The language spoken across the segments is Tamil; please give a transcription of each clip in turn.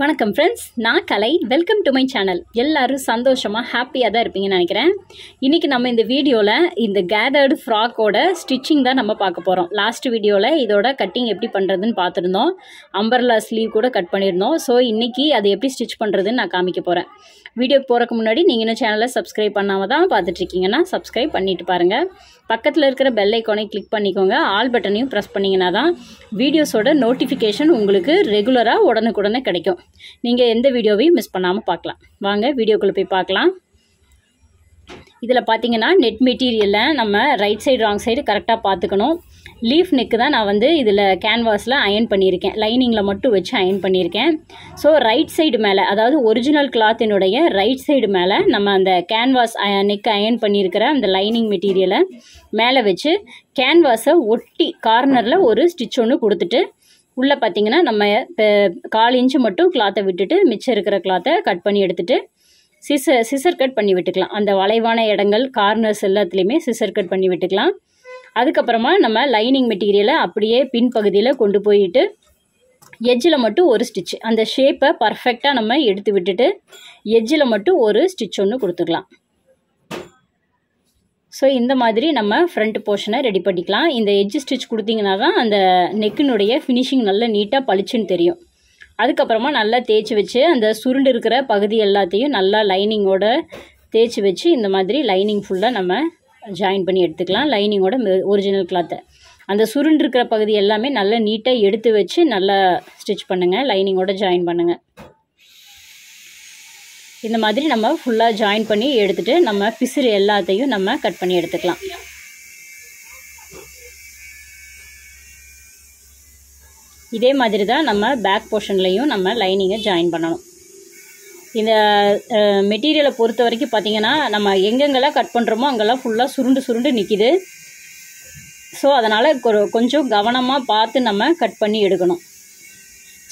வணக்கம் ஃப்ரெண்ட்ஸ் நான் Kalai welcome to my channel எல்லோரும் சந்தோஷமாக ஹாப்பியாக தான் இருப்பீங்கன்னு நினைக்கிறேன் இன்றைக்கி நம்ம இந்த வீடியோவில் இந்த கேதர்டு ஃப்ராக்கோட ஸ்டிச்சிங் தான் நம்ம பார்க்க போகிறோம் லாஸ்ட் வீடியோவில் இதோட கட்டிங் எப்படி பண்ணுறதுன்னு பார்த்துருந்தோம் அம்பர்லா ஸ்லீவ் கூட கட் பண்ணியிருந்தோம் ஸோ இன்றைக்கி அதை எப்படி ஸ்டிச் பண்ணுறதுன்னு நான் காமிக்க போகிறேன் வீடியோக்கு போகிறக்கு முன்னாடி நீங்கள் இன்னும் சேனலை சப்ஸ்கிரைப் பண்ணாமல் தான் பார்த்துட்ருக்கீங்கன்னா சப்ஸ்கிரைப் பண்ணிட்டு பாருங்கள் பக்கத்தில் இருக்கிற பெல் ஐக்கானை கிளிக் பண்ணிக்கோங்க ஆல் பட்டனையும் ப்ரெஸ் பண்ணிங்கன்னா தான் வீடியோஸோட நோட்டிஃபிகேஷன் உங்களுக்கு ரெகுலராக உடனுக்குடனே கிடைக்கும் நீங்கள் எந்த வீடியோவையும் மிஸ் பண்ணாமல் பார்க்கலாம் வாங்க வீடியோக்குள்ளே போய் பார்க்கலாம் இதில் பார்த்தீங்கன்னா நெட் மெட்டீரியலில் நம்ம ரைட் சைடு ராங் சைடு கரெக்டாக பார்த்துக்கணும் லீஃப் நெக்கு தான் நான் வந்து இதில் கேன்வாஸில் அயன் பண்ணியிருக்கேன் லைனிங்கில் மட்டும் வச்சு அயன் பண்ணியிருக்கேன் ஸோ ரைட் சைடு மேலே அதாவது ஒரிஜினல் கிளாத்தினுடைய ரைட் சைடு மேலே நம்ம அந்த கேன்வாஸ் நெக் அயன் பண்ணியிருக்கிற அந்த லைனிங் மெட்டீரியலை மேலே வச்சு கேன்வாஸை ஒட்டி கார்னரில் ஒரு ஸ்டிச் ஒன்று கொடுத்துட்டு உள்ளே பார்த்தீங்கன்னா நம்ம கால் இன்ச்சு மட்டும் கிளாத்தை விட்டுட்டு மிச்சம் இருக்கிற கிளாத்தை கட் பண்ணி எடுத்துகிட்டு சிசர் சிசர் கட் பண்ணி விட்டுக்கலாம் அந்த வளைவான இடங்கள் கார்னர்ஸ் எல்லாத்துலேயுமே சிசர் கட் பண்ணி விட்டுக்கலாம் அதுக்கப்புறமா நம்ம லைனிங் மெட்டீரியலை அப்படியே பின்பகுதியில் கொண்டு போயிட்டு எஜ்ஜில் மட்டும் ஒரு ஸ்டிச் அந்த ஷேப்பை பர்ஃபெக்டாக நம்ம எடுத்து விட்டுட்டு எஜ்ஜில் மட்டும் ஒரு ஸ்டிச் ஒன்று கொடுத்துக்கலாம் ஸோ இந்த மாதிரி நம்ம ஃப்ரண்ட் போர்ஷனை ரெடி பண்ணிக்கலாம் இந்த எஜ்ஜு ஸ்டிச் கொடுத்தீங்கன்னா தான் அந்த நெக்கினுடைய ஃபினிஷிங் நல்லா நீட்டாக பளிச்சுன்னு தெரியும் அதுக்கப்புறமா நல்லா தேய்ச்சி வச்சு அந்த சுருண்டு இருக்கிற பகுதி எல்லாத்தையும் நல்லா லைனிங்கோட தேய்ச்சி வச்சு இந்த மாதிரி லைனிங் ஃபுல்லாக நம்ம ஜாயின் பண்ணி எடுத்துக்கலாம் லைனிங்கோட ஒரிஜினல் கிளாத்தை அந்த சுருண்டிருக்கிற பகுதி எல்லாமே நல்லா நீட்டாக எடுத்து வச்சு நல்லா ஸ்டிச் பண்ணுங்கள் லைனிங்கோட ஜாயின் பண்ணுங்கள் இந்த மாதிரி நம்ம ஃபுல்லாக ஜாயின் பண்ணி எடுத்துகிட்டு நம்ம பிசுறு எல்லாத்தையும் நம்ம கட் பண்ணி எடுத்துக்கலாம் இதே மாதிரி தான் நம்ம பேக் போர்ஷன்லேயும் நம்ம லைனிங்கை ஜாயின் பண்ணணும் இந்த மெட்டீரியலை பொறுத்த வரைக்கும் பார்த்திங்கன்னா நம்ம எங்கெங்கெல்லாம் கட் பண்ணுறோமோ அங்கெல்லாம் ஃபுல்லாக சுருண்டு சுருண்டு நிற்கிது ஸோ அதனால் கொஞ்சம் கவனமாக பார்த்து நம்ம கட் பண்ணி எடுக்கணும்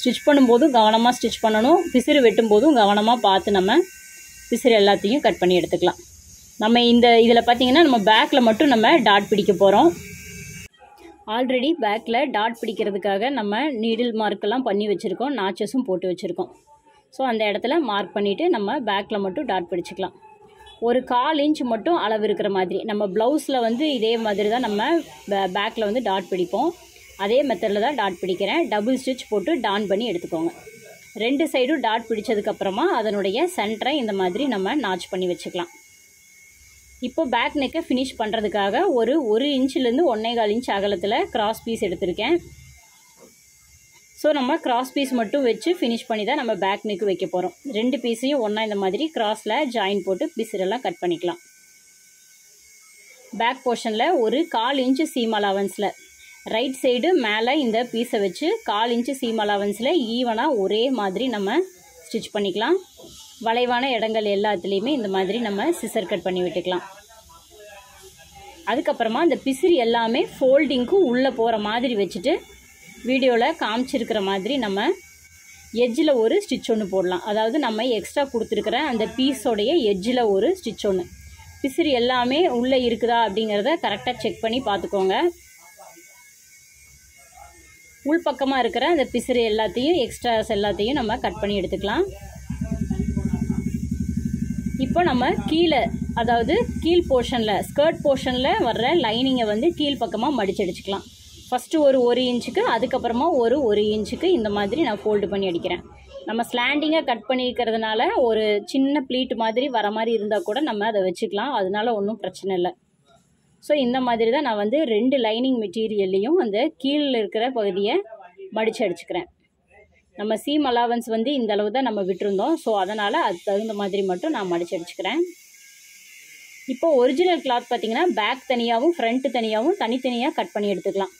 ஸ்டிச் பண்ணும்போதும் கவனமாக ஸ்டிச் பண்ணணும் பிசிறு வெட்டும்போதும் கவனமாக பார்த்து நம்ம பிசிறு எல்லாத்தையும் கட் பண்ணி எடுத்துக்கலாம் நம்ம இந்த இதில் பார்த்திங்கன்னா நம்ம பேக்கில் மட்டும் நம்ம டாட் பிடிக்க போகிறோம் ஆல்ரெடி பேக்கில் டாட் பிடிக்கிறதுக்காக நம்ம நீடில் மார்க்கெல்லாம் பண்ணி வச்சுருக்கோம் நாச்சஸும் போட்டு வச்சுருக்கோம் ஸோ அந்த இடத்துல மார்க் பண்ணிவிட்டு நம்ம பேக்கில் மட்டும் டாட் பிடிச்சிக்கலாம் ஒரு கால் இன்ச் மட்டும் அளவு இருக்கிற மாதிரி நம்ம ப்ளவுஸில் வந்து இதே மாதிரி தான் நம்ம பேக்கில் வந்து டாட் பிடிப்போம் அதே மெத்தடில் தான் டாட் பிடிக்கிறேன் டபுள் ஸ்டிச் போட்டு டான் பண்ணி எடுத்துக்கோங்க ரெண்டு சைடும் டாட் பிடிச்சதுக்கப்புறமா அதனுடைய சென்டரை இந்த மாதிரி நம்ம நாச் பண்ணி வச்சுக்கலாம் இப்போ பேக் நெக்கை ஃபினிஷ் பண்ணுறதுக்காக ஒரு ஒரு இன்ச்சிலேருந்து ஒன்றே கால் இன்ச் அகலத்தில் கிராஸ் பீஸ் எடுத்திருக்கேன் ஸோ நம்ம கிராஸ் பீஸ் மட்டும் வச்சு ஃபினிஷ் பண்ணி தான் நம்ம பேக் நெக்கு வைக்க போகிறோம் ரெண்டு பீஸையும் ஒன்றா இந்த மாதிரி கிராஸில் ஜாயின் போட்டு பிசிறெல்லாம் கட் பண்ணிக்கலாம் பேக் போர்ஷனில் ஒரு கால் இன்ச்சு சீம் அலாவன்ஸில் ரைட் சைடு மேலே இந்த பீஸை வச்சு கால் இன்ச்சு சீம் அலாவன்ஸில் ஈவனாக ஒரே மாதிரி நம்ம ஸ்டிச் பண்ணிக்கலாம் வளைவான இடங்கள் எல்லாத்துலேயுமே இந்த மாதிரி நம்ம சிசர் கட் பண்ணி விட்டுக்கலாம் அதுக்கப்புறமா அந்த பிசிறி எல்லாமே ஃபோல்டிங்க்கு உள்ளே போகிற மாதிரி வச்சுட்டு வீடியோவில் காமிச்சிருக்கிற மாதிரி நம்ம எஜ்ஜில் ஒரு ஸ்டிச் ஒன்று போடலாம் அதாவது நம்ம எக்ஸ்ட்ரா கொடுத்துருக்குற அந்த பீஸோடைய எஜ்ஜில் ஒரு ஸ்டிச் ஒன்று பிசிறு எல்லாமே உள்ளே இருக்குதா அப்படிங்கிறத கரெக்டாக செக் பண்ணி பார்த்துக்கோங்க உள்பக்கமாக இருக்கிற அந்த பிசிறு எல்லாத்தையும் எக்ஸ்ட்ராஸ் எல்லாத்தையும் நம்ம கட் பண்ணி எடுத்துக்கலாம் இப்போ நம்ம கீழே அதாவது கீழ் போர்ஷனில் ஸ்கர்ட் போர்ஷனில் வர்ற லைனிங்கை வந்து கீழ் பக்கமாக மடிச்சடிச்சுக்கலாம் ஃபஸ்ட்டு ஒரு ஒரு இன்ச்சுக்கு அதுக்கப்புறமா ஒரு ஒரு இன்ச்சுக்கு இந்த மாதிரி நான் ஃபோல்டு பண்ணி அடிக்கிறேன் நம்ம ஸ்லாண்டிங்காக கட் பண்ணியிருக்கிறதுனால ஒரு சின்ன ப்ளீட் மாதிரி வர மாதிரி இருந்தால் கூட நம்ம அதை வச்சுக்கலாம் அதனால ஒன்றும் பிரச்சனை இல்லை ஸோ இந்த மாதிரி தான் நான் வந்து ரெண்டு லைனிங் மெட்டீரியல்லையும் அந்த கீழே இருக்கிற பகுதியை மடித்து அடிச்சுக்கிறேன் நம்ம சீம் அலாவன்ஸ் வந்து இந்த அளவு தான் நம்ம விட்டுருந்தோம் ஸோ அதனால் அது தகுந்த மாதிரி மட்டும் நான் மடித்து அடிச்சுக்கிறேன் இப்போ ஒரிஜினல் கிளாத் பார்த்திங்கன்னா பேக் தனியாகவும் ஃப்ரண்ட்டு தனியாகவும் தனித்தனியாக கட் பண்ணி எடுத்துக்கலாம்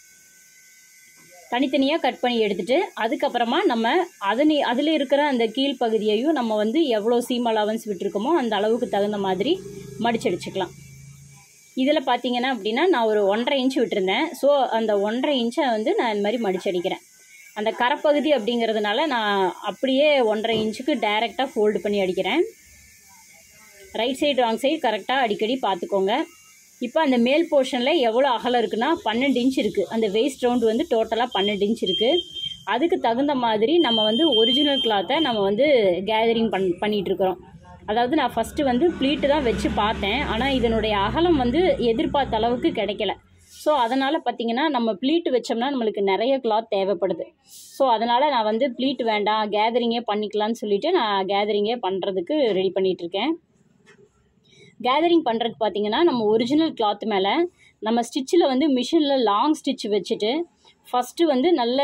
தனித்தனியாக கட் பண்ணி எடுத்துகிட்டு அதுக்கப்புறமா நம்ம அதனை அதில் இருக்கிற அந்த கீழ் பகுதியையும் நம்ம வந்து எவ்வளோ சீம் அலவன்ஸ் விட்டுருக்கோமோ அந்த அளவுக்கு தகுந்த மாதிரி மடிச்சடிச்சுக்கலாம் இதில் பார்த்தீங்கன்னா அப்படின்னா நான் ஒரு ஒன்றரை இன்ச்சு விட்டுருந்தேன் ஸோ அந்த ஒன்றரை இன்ச்சை வந்து நான் இந்த மாதிரி மடிச்சடிக்கிறேன் அந்த கரப்பகுதி அப்படிங்கிறதுனால நான் அப்படியே ஒன்றரை இன்ச்சுக்கு டைரெக்டாக ஃபோல்டு பண்ணி அடிக்கிறேன் ரைட் சைடு ராங் சைடு கரெக்டாக அடிக்கடி பார்த்துக்கோங்க இப்போ அந்த மேல் போர்ஷனில் எவ்வளோ அகலம் இருக்குன்னா பன்னெண்டு இன்ச் இருக்குது அந்த வேஸ்ட் ரவுண்டு வந்து டோட்டலாக பன்னெண்டு இன்ச் இருக்குது அதுக்கு தகுந்த மாதிரி நம்ம வந்து ஒரிஜினல் கிளாத்தை நம்ம வந்து கேதரிங் பண் பண்ணிகிட்ருக்குறோம் அதாவது நான் ஃபஸ்ட்டு வந்து ப்ளீட்டு தான் வச்சு பார்த்தேன் ஆனால் இதனுடைய அகலம் வந்து எதிர்பார்த்த அளவுக்கு கிடைக்கல ஸோ அதனால் பார்த்திங்கன்னா நம்ம ப்ளீட்டு வச்சோம்னா நம்மளுக்கு நிறைய கிளாத் தேவைப்படுது ஸோ அதனால் நான் வந்து ப்ளீட் வேண்டாம் கேதரிங்கே பண்ணிக்கலான்னு சொல்லிவிட்டு நான் கேதரிங்கே பண்ணுறதுக்கு ரெடி பண்ணிகிட்ருக்கேன் கேதரிங் பண்ணுறதுக்கு பார்த்திங்கன்னா நம்ம ஒரிஜினல் கிளாத் மேலே நம்ம ஸ்டிச்சில் வந்து மிஷினில் லாங் ஸ்டிச் வச்சுட்டு ஃபஸ்ட்டு வந்து நல்ல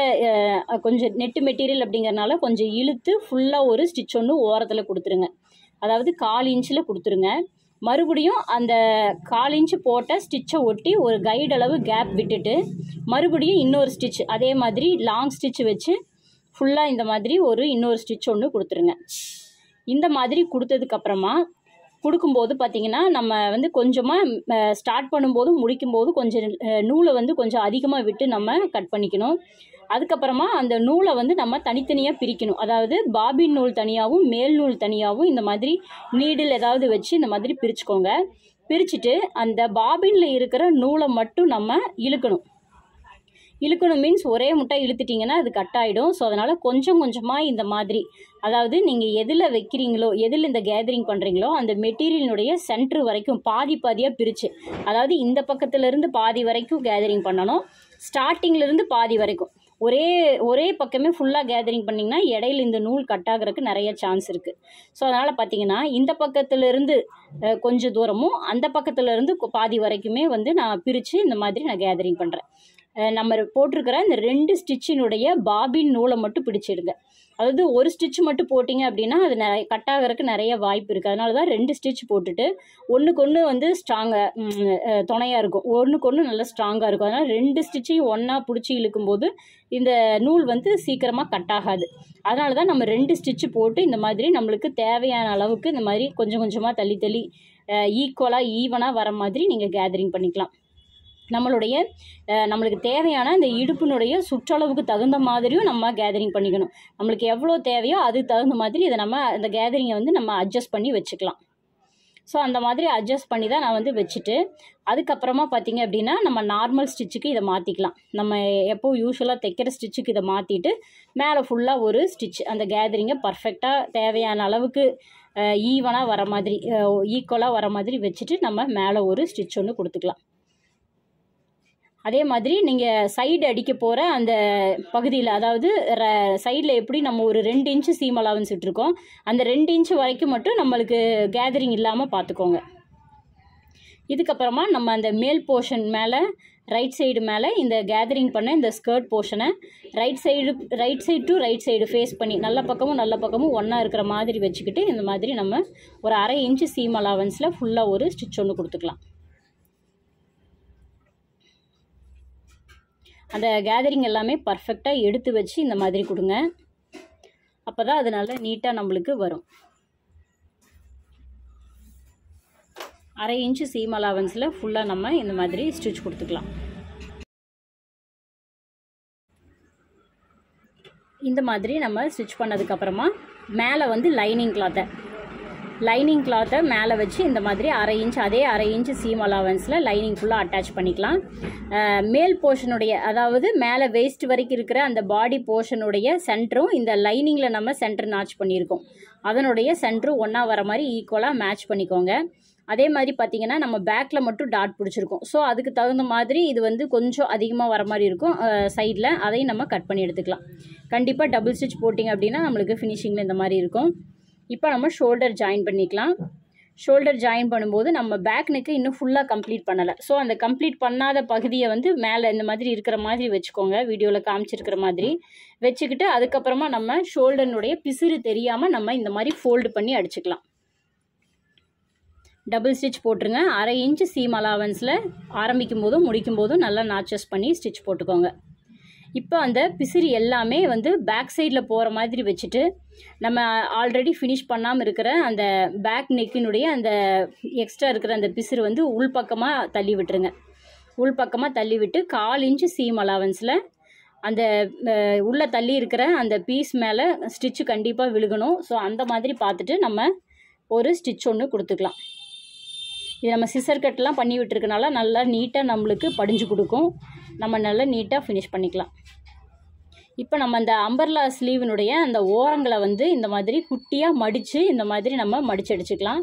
கொஞ்சம் நெட்டு மெட்டீரியல் அப்படிங்கிறனால கொஞ்சம் இழுத்து ஃபுல்லாக ஒரு ஸ்டிச் ஒன்று ஓரத்தில் கொடுத்துருங்க அதாவது கால் இன்ச்சில் கொடுத்துருங்க மறுபடியும் அந்த கால் இன்ச்சு போட்ட ஸ்டிச்சை ஒட்டி ஒரு கைடு அளவு கேப் விட்டுட்டு மறுபடியும் இன்னொரு ஸ்டிச் அதே மாதிரி லாங் ஸ்டிச் வச்சு ஃபுல்லாக இந்த மாதிரி ஒரு இன்னொரு ஸ்டிச் ஒன்று கொடுத்துருங்க இந்த மாதிரி கொடுத்ததுக்கப்புறமா கொடுக்கும்போது பார்த்திங்கன்னா நம்ம வந்து கொஞ்சமாக ஸ்டார்ட் பண்ணும்போதும் முடிக்கும்போது கொஞ்சம் நூலை வந்து கொஞ்சம் அதிகமாக விட்டு நம்ம கட் பண்ணிக்கணும் அதுக்கப்புறமா அந்த நூலை வந்து நம்ம தனித்தனியாக பிரிக்கணும் அதாவது பாபின் நூல் தனியாகவும் மேல் நூல் தனியாகவும் இந்த மாதிரி நீடில் ஏதாவது வச்சு இந்த மாதிரி பிரிச்சுக்கோங்க பிரிச்சுட்டு அந்த பாபினில் இருக்கிற நூலை மட்டும் நம்ம இழுக்கணும் இழுக்கணும் மீன்ஸ் ஒரே முட்டை இழுத்துட்டிங்கன்னா அது கட் ஆகிடும் ஸோ அதனால் கொஞ்சம் கொஞ்சமாக இந்த மாதிரி அதாவது நீங்கள் எதில் வைக்கிறீங்களோ எதில் இந்த கேதரிங் பண்ணுறீங்களோ அந்த மெட்டீரியலினுடைய சென்ட்ரு வரைக்கும் பாதி பாதியாக பிரித்து அதாவது இந்த பக்கத்துலேருந்து பாதி வரைக்கும் கேதரிங் பண்ணணும் ஸ்டார்டிங்லேருந்து பாதி வரைக்கும் ஒரே ஒரே பக்கமே ஃபுல்லாக கேதரிங் பண்ணிங்கன்னா இடையில இந்த நூல் கட் ஆகிறதுக்கு நிறைய சான்ஸ் இருக்குது ஸோ அதனால் பார்த்தீங்கன்னா இந்த பக்கத்துலேருந்து கொஞ்சம் தூரமும் அந்த பக்கத்துலேருந்து பாதி வரைக்குமே வந்து நான் பிரித்து இந்த மாதிரி நான் கேதரிங் பண்ணுறேன் நம்ம போட்டிருக்கிற இந்த ரெண்டு ஸ்டிச்சினுடைய பாபின் நூலை மட்டும் பிடிச்சிடுங்க அதாவது ஒரு ஸ்டிச் மட்டும் போட்டிங்க அப்படின்னா அது நிறைய கட் ஆகிறதுக்கு நிறைய வாய்ப்பு இருக்குது அதனால தான் ரெண்டு ஸ்டிச் போட்டுட்டு ஒன்றுக்கு ஒன்று வந்து ஸ்ட்ராங்காக துணையாக இருக்கும் ஒன்றுக்கு ஒன்று நல்லா ஸ்ட்ராங்காக இருக்கும் அதனால் ரெண்டு ஸ்டிச்சையும் ஒன்றா பிடிச்சி இழுக்கும்போது இந்த நூல் வந்து சீக்கிரமாக கட் ஆகாது அதனால தான் நம்ம ரெண்டு ஸ்டிச்சு போட்டு இந்த மாதிரி நம்மளுக்கு தேவையான அளவுக்கு இந்த மாதிரி கொஞ்சம் கொஞ்சமாக தள்ளி தள்ளி ஈக்குவலாக ஈவனாக வர மாதிரி நீங்கள் கேதரிங் பண்ணிக்கலாம் நம்மளுடைய நம்மளுக்கு தேவையான இந்த இடுப்பினுடைய சுற்றளவுக்கு தகுந்த மாதிரியும் நம்ம கேதரிங் பண்ணிக்கணும் நம்மளுக்கு எவ்வளோ தேவையோ அதுக்கு தகுந்த மாதிரி இதை நம்ம இந்த கேதரிங்கை வந்து நம்ம அட்ஜஸ்ட் பண்ணி வச்சுக்கலாம் ஸோ அந்த மாதிரி அட்ஜஸ்ட் பண்ணி தான் நான் வந்து வச்சுட்டு அதுக்கப்புறமா பார்த்திங்க அப்படின்னா நம்ம நார்மல் ஸ்டிச்சுக்கு இதை மாற்றிக்கலாம் நம்ம எப்போ யூஸ்வலாக தைக்கிற ஸ்டிச்சுக்கு இதை மாற்றிட்டு மேலே ஃபுல்லாக ஒரு ஸ்டிச் அந்த கேதரிங்கை பர்ஃபெக்டாக தேவையான அளவுக்கு ஈவனாக வர மாதிரி ஈக்குவலாக வர மாதிரி வச்சுட்டு நம்ம மேலே ஒரு ஸ்டிச் ஒன்று கொடுத்துக்கலாம் அதே மாதிரி நீங்கள் சைடு அடிக்க போகிற அந்த பகுதியில் அதாவது ர சைடில் எப்படி நம்ம ஒரு ரெண்டு இன்ச்சு சீம் அலாவன்ஸ் விட்டுருக்கோம் அந்த ரெண்டு இன்ச்சு வரைக்கும் மட்டும் நம்மளுக்கு கேதரிங் இல்லாமல் பார்த்துக்கோங்க இதுக்கப்புறமா நம்ம அந்த மேல் போர்ஷன் மேலே ரைட் சைடு மேலே இந்த கேதரிங் பண்ண இந்த ஸ்கர்ட் போர்ஷனை right side right side to right side face பண்ணி நல்ல பக்கமும் நல்ல பக்கமும் ஒன்றா இருக்கிற மாதிரி வச்சுக்கிட்டு இந்த மாதிரி நம்ம ஒரு அரை இன்ச்சு சீம் அலாவன்ஸில் ஃபுல்லாக ஒரு ஸ்டிச் ஒன்று கொடுத்துக்கலாம் அந்த கேதரிங் எல்லாமே பர்ஃபெக்டாக எடுத்து வச்சு இந்த மாதிரி கொடுங்க அப்போ தான் அது நல்லா நீட்டாக நம்மளுக்கு வரும் அரை இன்ச்சு சீம் அலாவன்ஸில் ஃபுல்லாக நம்ம இந்த மாதிரி ஸ்டிச் கொடுத்துக்கலாம் இந்த மாதிரி நம்ம ஸ்டிச் பண்ணதுக்கப்புறமா மேலே வந்து லைனிங் கிளாத்தை லைனிங் கிளாத்தை மேலே வச்சு இந்த மாதிரி அரை இன்ச் அதே அரை இன்ச் சீம் அலாவன்ஸில் லைனிங் ஃபுல்லாக அட்டாச் பண்ணிக்கலாம் மேல் போர்ஷனுடைய அதாவது மேலே வேஸ்ட் வரைக்கும் இருக்கிற அந்த பாடி போர்ஷனுடைய சென்டரும் இந்த லைனிங்கில் நம்ம சென்டர் நாச் பண்ணியிருக்கோம் அதனுடைய சென்டரும் ஒன்றா வர மாதிரி ஈக்குவலாக மேட்ச் பண்ணிக்கோங்க அதே மாதிரி பார்த்திங்கன்னா நம்ம பேக்கில் மட்டும் டாட் பிடிச்சிருக்கோம் ஸோ அதுக்கு தகுந்த மாதிரி இது வந்து கொஞ்சம் அதிகமாக வர மாதிரி இருக்கும் சைடில் அதையும் நம்ம கட் பண்ணி எடுத்துக்கலாம் கண்டிப்பாக டபுள் ஸ்டிச் போட்டிங்க அப்படின்னா நம்மளுக்கு ஃபினிஷிங்கில் இந்த மாதிரி இருக்கும் இப்போ நம்ம ஷோல்டர் ஜாயின் பண்ணிக்கலாம் ஷோல்டர் ஜாயின் பண்ணும்போது நம்ம பேக் நெக்கு இன்னும் ஃபுல்லாக கம்ப்ளீட் பண்ணலை ஸோ அந்த கம்ப்ளீட் பண்ணாத பகுதியை வந்து மேலே இந்த மாதிரி இருக்கிற மாதிரி வச்சுக்கோங்க வீடியோவில் காமிச்சிருக்கிற மாதிரி வச்சுக்கிட்டு அதுக்கப்புறமா நம்ம ஷோல்டர்னுடைய பிசிறு தெரியாமல் நம்ம இந்த மாதிரி ஃபோல்டு பண்ணி அடிச்சுக்கலாம் டபுள் ஸ்டிச் போட்டுருங்க அரை இன்ச்சு சீம் அலாவன்ஸில் ஆரம்பிக்கும் போதும் முடிக்கும் போதும் நல்லா நாச்சஸ் பண்ணி ஸ்டிச் போட்டுக்கோங்க இப்போ அந்த பிசிறி எல்லாமே வந்து பேக் சைடில் போகிற மாதிரி வச்சுட்டு நம்ம ஆல்ரெடி ஃபினிஷ் பண்ணாமல் இருக்கிற அந்த பேக் நெக்கினுடைய அந்த எக்ஸ்ட்ரா இருக்கிற அந்த பிசிறு வந்து உள்பக்கமாக தள்ளி விட்டுருங்க உள்பக்கமாக தள்ளி விட்டு கால் இன்ச்சு சீம் அலாவன்ஸில் அந்த உள்ளே தள்ளி இருக்கிற அந்த பீஸ் மேலே ஸ்டிச்சு கண்டிப்பாக விழுகணும் ஸோ அந்த மாதிரி பார்த்துட்டு நம்ம ஒரு ஸ்டிச் ஒன்று கொடுத்துக்கலாம் இது நம்ம சிசர் கட்லாம் பண்ணி விட்டுருக்கனால நல்லா நீட்டாக நம்மளுக்கு படிஞ்சு கொடுக்கும் நம்ம நல்லா நீட்டாக ஃபினிஷ் பண்ணிக்கலாம் இப்போ நம்ம அந்த அம்பர்லா ஸ்லீவினுடைய அந்த ஓரங்களை வந்து இந்த மாதிரி குட்டியாக மடித்து இந்த மாதிரி நம்ம மடித்து அடிச்சுக்கலாம்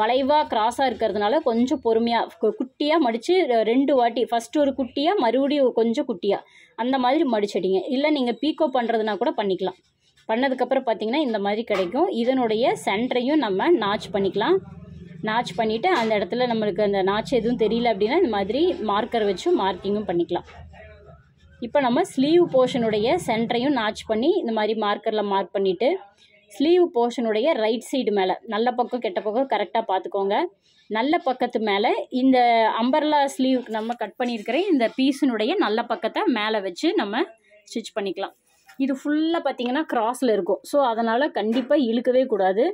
வளைவாக கிராஸாக இருக்கிறதுனால கொஞ்சம் பொறுமையாக குட்டியாக மடித்து ரெண்டு வாட்டி ஃபஸ்ட்டு ஒரு குட்டியாக மறுபடியும் கொஞ்சம் குட்டியாக அந்த மாதிரி மடிச்சடிங்க இல்லை நீங்கள் பீக்கோ பண்ணுறதுனா கூட பண்ணிக்கலாம் பண்ணதுக்கப்புறம் பார்த்திங்கன்னா இந்த மாதிரி கிடைக்கும் இதனுடைய சென்டரையும் நம்ம நாச் பண்ணிக்கலாம் நாச் பண்ணிவிட்டு அந்த இடத்துல நம்மளுக்கு அந்த நாச் எதுவும் தெரியல அப்படின்னா இந்த மாதிரி மார்க்கர் வச்சும் மார்க்கிங்கும் பண்ணிக்கலாம் இப்போ நம்ம ஸ்லீவ் போர்ஷனுடைய சென்டரையும் நாச் பண்ணி இந்த மாதிரி மார்க்கரில் மார்க் பண்ணிவிட்டு ஸ்லீவ் போர்ஷனுடைய ரைட் சைடு மேலே நல்ல பக்கம் கெட்ட பக்கம் கரெக்டாக பார்த்துக்கோங்க நல்ல பக்கத்து மேலே இந்த அம்பர்லா ஸ்லீவுக்கு நம்ம கட் பண்ணியிருக்கிற இந்த பீஸினுடைய நல்ல பக்கத்தை மேலே வச்சு நம்ம ஸ்டிச் பண்ணிக்கலாம் இது ஃபுல்லாக பார்த்தீங்கன்னா கிராஸில் இருக்கும் ஸோ அதனால் கண்டிப்பாக இழுக்கவே கூடாது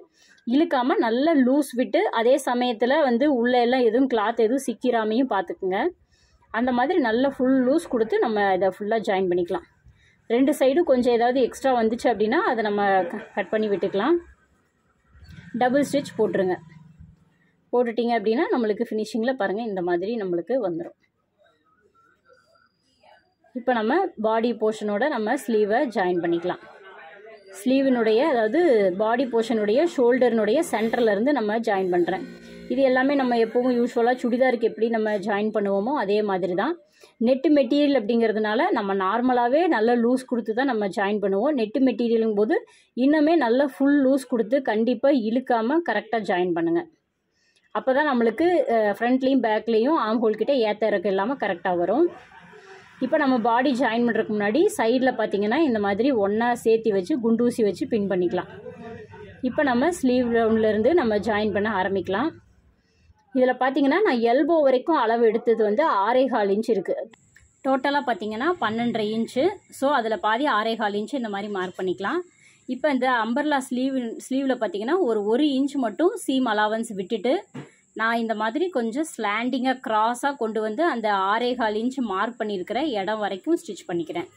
இழுக்காமல் நல்லா லூஸ் விட்டு அதே சமயத்தில் வந்து உள்ளே எல்லாம் எதுவும் கிளாத் எதுவும் சிக்கிராமையும் பார்த்துக்குங்க அந்த மாதிரி நல்லா ஃபுல் லூஸ் கொடுத்து நம்ம இதை ஃபுல்லாக ஜாயின் பண்ணிக்கலாம் ரெண்டு சைடும் கொஞ்சம் ஏதாவது எக்ஸ்ட்ரா வந்துச்சு அப்படின்னா அதை நம்ம கட் பண்ணி விட்டுக்கலாம் டபுள் ஸ்டிச் போட்டுருங்க போட்டுட்டிங்க அப்படின்னா நம்மளுக்கு ஃபினிஷிங்கில் பாருங்கள் இந்த மாதிரி நம்மளுக்கு வந்துடும் இப்போ நம்ம பாடி போர்ஷனோட நம்ம ஸ்லீவை ஜாயின் பண்ணிக்கலாம் ஸ்லீவினுடைய அதாவது பாடி போர்ஷனுடைய ஷோல்டர்னுடைய சென்டர்லேருந்து நம்ம ஜாயின் பண்ணுறேன் இது எல்லாமே நம்ம எப்போவும் யூஸ்வலாக சுடிதாருக்கு எப்படி நம்ம ஜாயின் பண்ணுவோமோ அதே மாதிரி தான் நெட்டு மெட்டீரியல் அப்படிங்கிறதுனால நம்ம நார்மலாகவே நல்ல லூஸ் கொடுத்து தான் நம்ம ஜாயின் பண்ணுவோம் நெட்டு மெட்டீரியலுங்கும் போது இன்னுமே நல்ல ஃபுல் லூஸ் கொடுத்து கண்டிப்பாக இழுக்காமல் கரெக்டாக ஜாயின் பண்ணுங்கள் அப்போ தான் நம்மளுக்கு ஃப்ரண்ட்லேயும் பேக்லேயும் ஆம் ஹோல் கிட்டே ஏற்ற இறக்கம் இல்லாமல் கரெக்டாக வரும் இப்போ நம்ம பாடி ஜாயின் பண்ணுறதுக்கு முன்னாடி சைடில் பார்த்திங்கன்னா இந்த மாதிரி ஒன்றா சேர்த்தி வச்சு குண்டூசி வச்சு பின் பண்ணிக்கலாம் இப்போ நம்ம ஸ்லீவ் ரவுண்ட்லேருந்து நம்ம ஜாயின் பண்ண ஆரம்பிக்கலாம் இதில் பார்த்திங்கன்னா நான் எல்போ வரைக்கும் அளவு எடுத்தது வந்து ஆறே கால் இன்ச் இருக்குது டோட்டலாக பார்த்திங்கன்னா பன்னெண்டரை இன்ச்சு ஸோ அதில் பாதி ஆறே கால் இன்ச்சு இந்த மாதிரி மார்க் பண்ணிக்கலாம் இப்போ இந்த அம்பர்லா ஸ்லீவ் ஸ்லீவில் பார்த்திங்கன்னா ஒரு ஒரு இன்ச் மட்டும் சீம் அலாவன்ஸ் விட்டுட்டு நான் இந்த மாதிரி கொஞ்சம் ஸ்லாண்டிங்காக க்ராஸாக கொண்டு வந்து அந்த ஆறேகால் இன்ச் மார்க் பண்ணியிருக்கிற இடம் வரைக்கும் ஸ்டிச் பண்ணிக்கிறேன்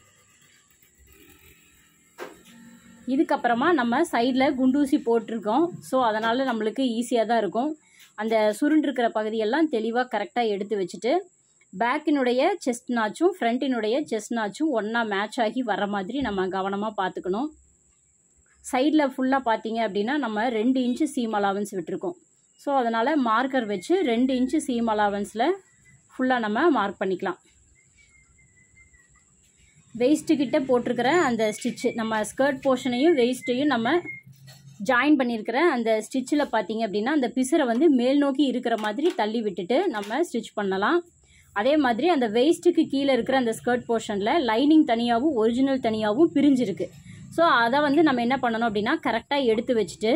இதுக்கப்புறமா நம்ம சைடில் குண்டூசி போட்டிருக்கோம் ஸோ அதனால் நம்மளுக்கு ஈஸியாக தான் இருக்கும் அந்த சுருண்டிருக்கிற பகுதியெல்லாம் தெளிவாக கரெக்டாக எடுத்து வச்சுட்டு பேக்கினுடைய செஸ்ட் நாச்சும் ஃப்ரண்டினுடைய செஸ்ட் நாச்சும் ஒன்றா மேட்ச் ஆகி வர மாதிரி நம்ம கவனமாக பார்த்துக்கணும் சைடில் ஃபுல்லாக பார்த்தீங்க அப்படின்னா நம்ம ரெண்டு இன்ச்சு சீம் அலாவன்ஸ் விட்டுருக்கோம் ஸோ அதனால் மார்க்கர் வச்சு ரெண்டு இன்ச்சு சீம் அலாவன்ஸில் ஃபுல்லாக நம்ம மார்க் பண்ணிக்கலாம் வெயிஸ்ட்டுக்கிட்ட போட்டிருக்கிற அந்த ஸ்டிச்சு நம்ம ஸ்கர்ட் போர்ஷனையும் வெயிஸ்ட்டையும் நம்ம ஜாயின் பண்ணியிருக்கிற அந்த ஸ்டிச்சில் பார்த்தீங்க அப்படின்னா அந்த பிசரை வந்து மேல் நோக்கி இருக்கிற மாதிரி தள்ளி விட்டுட்டு நம்ம ஸ்டிச் பண்ணலாம் அதே மாதிரி அந்த வெயிஸ்ட்டுக்கு கீழே இருக்கிற அந்த ஸ்கர்ட் போர்ஷனில் லைனிங் தனியாகவும் ஒரிஜினல் தனியாகவும் பிரிஞ்சிருக்கு ஸோ அதை வந்து நம்ம என்ன பண்ணணும் அப்படின்னா கரெக்டாக எடுத்து வச்சுட்டு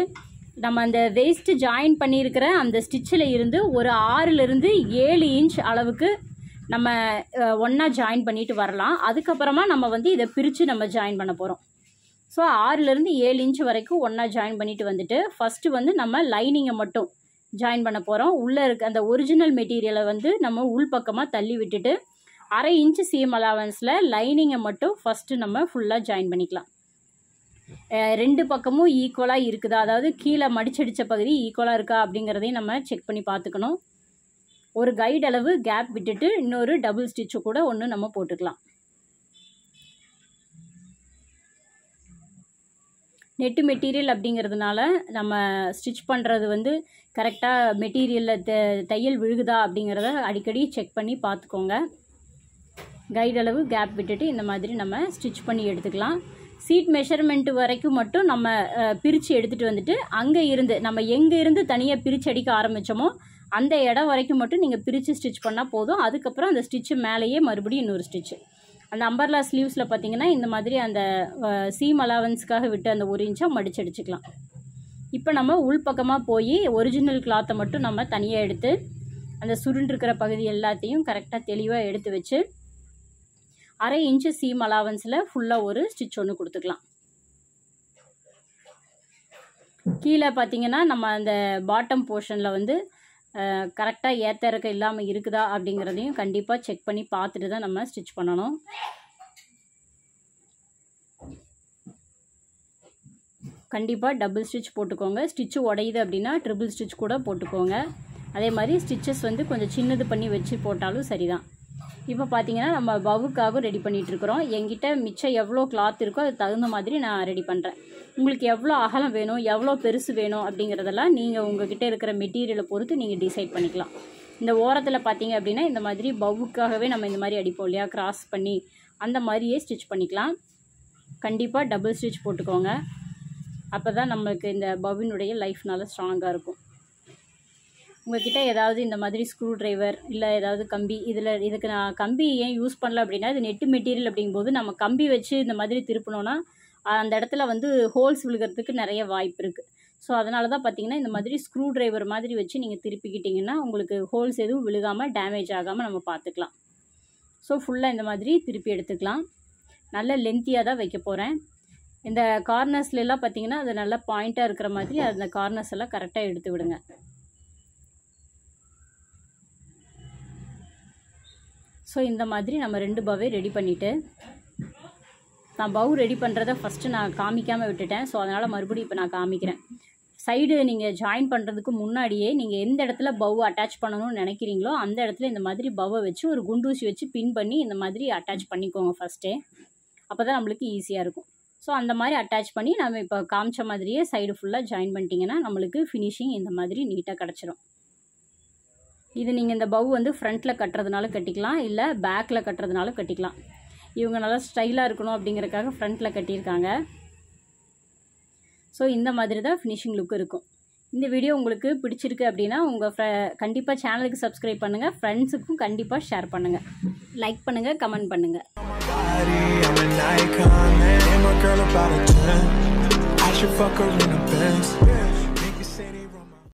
நம்ம அந்த வேஸ்ட்டு ஜாயின் பண்ணியிருக்கிற அந்த ஸ்டிச்சில் இருந்து ஒரு ஆறுலேருந்து ஏழு இன்ச் அளவுக்கு நம்ம ஒன்றா ஜாயின் பண்ணிட்டு வரலாம் அதுக்கப்புறமா நம்ம வந்து இதை பிரித்து நம்ம ஜாயின் பண்ண போகிறோம் ஸோ ஆறுலேருந்து ஏழு இன்ச் வரைக்கும் ஒன்றா ஜாயின் பண்ணிட்டு வந்துட்டு ஃபஸ்ட்டு வந்து நம்ம லைனிங்கை மட்டும் ஜாயின் பண்ண போகிறோம் உள்ளே இருக்க அந்த ஒரிஜினல் மெட்டீரியலை வந்து நம்ம உள்பக்கமாக தள்ளி விட்டுட்டு அரை இன்ச்சு சீம் அலாவன்ஸில் லைனிங்கை மட்டும் ஃபஸ்ட்டு நம்ம ஃபுல்லாக ஜாயின் பண்ணிக்கலாம் ரெண்டு பக்கமும் ஈக்குவலாக இருக்குதா அதாவது கீழே மடிச்சடித்த பகுதி ஈக்குவலாக இருக்கா அப்படிங்கிறதையும் நம்ம செக் பண்ணி பார்த்துக்கணும் ஒரு கைடு அளவு கேப் விட்டுட்டு இன்னொரு டபுள் ஸ்டிச்சு கூட ஒன்று நம்ம போட்டுக்கலாம் நெட்டு மெட்டீரியல் அப்படிங்கிறதுனால நம்ம ஸ்டிச் பண்ணுறது வந்து கரெக்டாக மெட்டீரியலில் த தையல் விழுகுதா அப்படிங்கிறத அடிக்கடி செக் பண்ணி பார்த்துக்கோங்க கைடளவு கேப் விட்டுட்டு இந்த மாதிரி நம்ம ஸ்டிச் பண்ணி எடுத்துக்கலாம் சீட் மெஷர்மெண்ட் வரைக்கும் மட்டும் நம்ம பிரித்து எடுத்துகிட்டு வந்துட்டு அங்கே இருந்து நம்ம எங்கே இருந்து தனியாக பிரித்து அடிக்க ஆரம்பித்தோமோ அந்த இடம் வரைக்கும் மட்டும் நீங்கள் பிரித்து ஸ்டிச் பண்ணால் போதும் அதுக்கப்புறம் அந்த ஸ்டிச்சு மேலேயே மறுபடியும் இன்னொரு ஸ்டிச்சு அந்த அம்பர்லா ஸ்லீவ்ஸில் பார்த்தீங்கன்னா இந்த மாதிரி அந்த சீம் அலாவன்ஸ்க்காக விட்டு அந்த ஒரு இன்ச்சாக மடிச்சு அடிச்சுக்கலாம் இப்போ நம்ம உள்பக்கமாக போய் ஒரிஜினல் கிளாத்தை மட்டும் நம்ம தனியாக எடுத்து அந்த சுருண்டிருக்கிற பகுதி எல்லாத்தையும் கரெக்டாக தெளிவாக எடுத்து வச்சு அரை இன்ச்சு சீம் அலாவன்ஸில் ஃபுல்லாக ஒரு ஸ்டிச் ஒன்று கொடுத்துக்கலாம் கீழே பார்த்தீங்கன்னா நம்ம அந்த பாட்டம் போர்ஷனில் வந்து கரெக்டாக ஏற்ற இறக்க இல்லாமல் இருக்குதா அப்படிங்கிறதையும் கண்டிப்பாக செக் பண்ணி பார்த்துட்டு தான் நம்ம ஸ்டிச் பண்ணணும் கண்டிப்பாக டபுள் ஸ்டிச் போட்டுக்கோங்க ஸ்டிச்சு உடையுது அப்படின்னா ட்ரிபிள் ஸ்டிச் கூட போட்டுக்கோங்க அதே மாதிரி ஸ்டிச்சஸ் வந்து கொஞ்சம் சின்னது பண்ணி வச்சு போட்டாலும் சரிதான் இப்போ பார்த்தீங்கன்னா நம்ம பவுக்காகவும் ரெடி பண்ணிகிட்ருக்குறோம் எங்கிட்ட மிச்சம் எவ்வளோ கிளாத் இருக்கோ அது தகுந்த மாதிரி நான் ரெடி பண்ணுறேன் உங்களுக்கு எவ்வளோ அகலம் வேணும் எவ்வளோ பெருசு வேணும் அப்படிங்கிறதெல்லாம் நீங்கள் உங்ககிட்ட இருக்கிற மெட்டீரியலை பொறுத்து நீங்கள் டிசைட் பண்ணிக்கலாம் இந்த ஓரத்தில் பார்த்தீங்க அப்படின்னா இந்த மாதிரி பவுக்காகவே நம்ம இந்த மாதிரி அடிப்போம் இல்லையா கிராஸ் பண்ணி அந்த மாதிரியே ஸ்டிச் பண்ணிக்கலாம் கண்டிப்பாக டபுள் ஸ்டிச் போட்டுக்கோங்க அப்போ தான் நம்மளுக்கு இந்த பவுனுடைய லைஃப்னால ஸ்ட்ராங்காக இருக்கும் உங்கள்கிட்ட ஏதாவது இந்த மாதிரி ஸ்க்ரூ ட்ரைவர் இல்லை ஏதாவது கம்பி இதில் இதுக்கு நான் கம்பி ஏன் யூஸ் பண்ணல அப்படின்னா இது நெட்டு மெட்டீரியல் அப்படிங்கும்போது நம்ம கம்பி வச்சு இந்த மாதிரி திருப்பினோன்னா அந்த இடத்துல வந்து ஹோல்ஸ் விழுகிறதுக்கு நிறைய வாய்ப்பு இருக்குது ஸோ அதனால தான் பார்த்தீங்கன்னா இந்த மாதிரி ஸ்க்ரூ ட்ரைவர் மாதிரி வச்சு நீங்கள் திருப்பிக்கிட்டிங்கன்னா உங்களுக்கு ஹோல்ஸ் எதுவும் விழுகாமல் டேமேஜ் ஆகாமல் நம்ம பார்த்துக்கலாம் ஸோ ஃபுல்லாக இந்த மாதிரி திருப்பி எடுத்துக்கலாம் நல்ல லென்த்தியாக தான் வைக்க போகிறேன் இந்த கார்னர்ஸ்லாம் பார்த்திங்கன்னா அது நல்லா பாயிண்ட்டாக இருக்கிற மாதிரி அந்த கார்னர்ஸ் எல்லாம் கரெக்டாக எடுத்து விடுங்க ஸோ இந்த மாதிரி நம்ம ரெண்டு பவே ரெடி பண்ணிவிட்டு நான் பவு ரெடி பண்ணுறத ஃபஸ்ட்டு நான் காமிக்காமல் விட்டுட்டேன் ஸோ அதனால் மறுபடியும் இப்போ நான் காமிக்கிறேன் சைடு நீங்கள் ஜாயின் பண்ணுறதுக்கு முன்னாடியே நீங்கள் எந்த இடத்துல பவு அட்டாச் பண்ணணும்னு நினைக்கிறீங்களோ அந்த இடத்துல இந்த மாதிரி பவை வச்சு ஒரு குண்டூசி வச்சு பின் பண்ணி இந்த மாதிரி அட்டாச் பண்ணிக்கோங்க ஃபஸ்ட்டே அப்போ தான் நம்மளுக்கு ஈஸியாக இருக்கும் ஸோ அந்த மாதிரி அட்டாச் பண்ணி நம்ம இப்போ காமிச்ச மாதிரியே சைடு ஃபுல்லாக ஜாயின் பண்ணிட்டீங்கன்னா நம்மளுக்கு ஃபினிஷிங் இந்த மாதிரி நீட்டாக கிடச்சிரும் இது நீங்கள் இந்த பவு வந்து ஃப்ரண்ட்டில் கட்டுறதுனால கட்டிக்கலாம் இல்லை பேக்கில் கட்டுறதுனால கட்டிக்கலாம் இவங்க நல்லா ஸ்டைலாக இருக்கணும் அப்படிங்கிறக்காக ஃப்ரண்ட்டில் கட்டியிருக்காங்க ஸோ இந்த மாதிரி தான் ஃபினிஷிங் லுக் இருக்கும் இந்த வீடியோ உங்களுக்கு பிடிச்சிருக்கு அப்படின்னா உங்கள் ஃப்ர கண்டிப்பாக சேனலுக்கு சப்ஸ்கிரைப் பண்ணுங்கள் ஃப்ரெண்ட்ஸுக்கும் கண்டிப்பாக ஷேர் பண்ணுங்கள் லைக் பண்ணுங்கள் கமெண்ட் பண்ணுங்கள்